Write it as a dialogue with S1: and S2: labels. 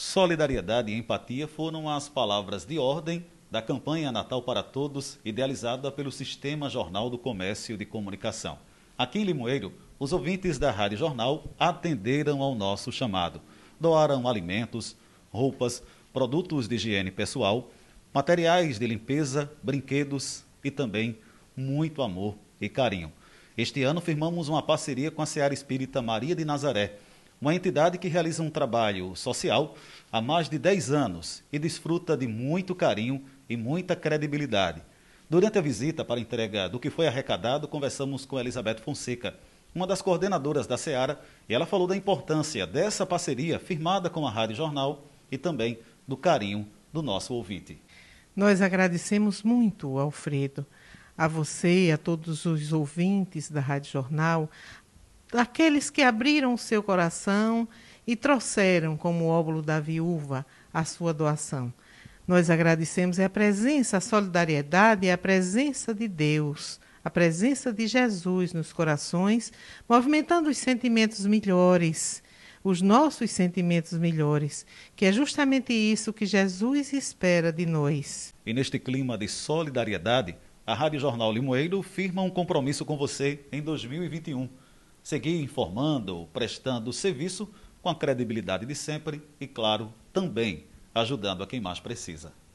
S1: Solidariedade e empatia foram as palavras de ordem da campanha Natal para Todos, idealizada pelo Sistema Jornal do Comércio de Comunicação. Aqui em Limoeiro, os ouvintes da Rádio Jornal atenderam ao nosso chamado. Doaram alimentos, roupas, produtos de higiene pessoal, materiais de limpeza, brinquedos e também muito amor e carinho. Este ano firmamos uma parceria com a Seara Espírita Maria de Nazaré uma entidade que realiza um trabalho social há mais de 10 anos e desfruta de muito carinho e muita credibilidade. Durante a visita para a entrega do que foi arrecadado, conversamos com Elizabeth Fonseca, uma das coordenadoras da Seara, e ela falou da importância dessa parceria firmada com a Rádio Jornal e também do carinho do nosso ouvinte.
S2: Nós agradecemos muito, Alfredo, a você e a todos os ouvintes da Rádio Jornal, daqueles que abriram o seu coração e trouxeram como óbolo da viúva a sua doação. Nós agradecemos a presença, a solidariedade e a presença de Deus, a presença de Jesus nos corações, movimentando os sentimentos melhores, os nossos sentimentos melhores, que é justamente isso que Jesus espera de nós.
S1: E neste clima de solidariedade, a Rádio Jornal Limoeiro firma um compromisso com você em 2021 seguir informando, prestando serviço com a credibilidade de sempre e, claro, também ajudando a quem mais precisa.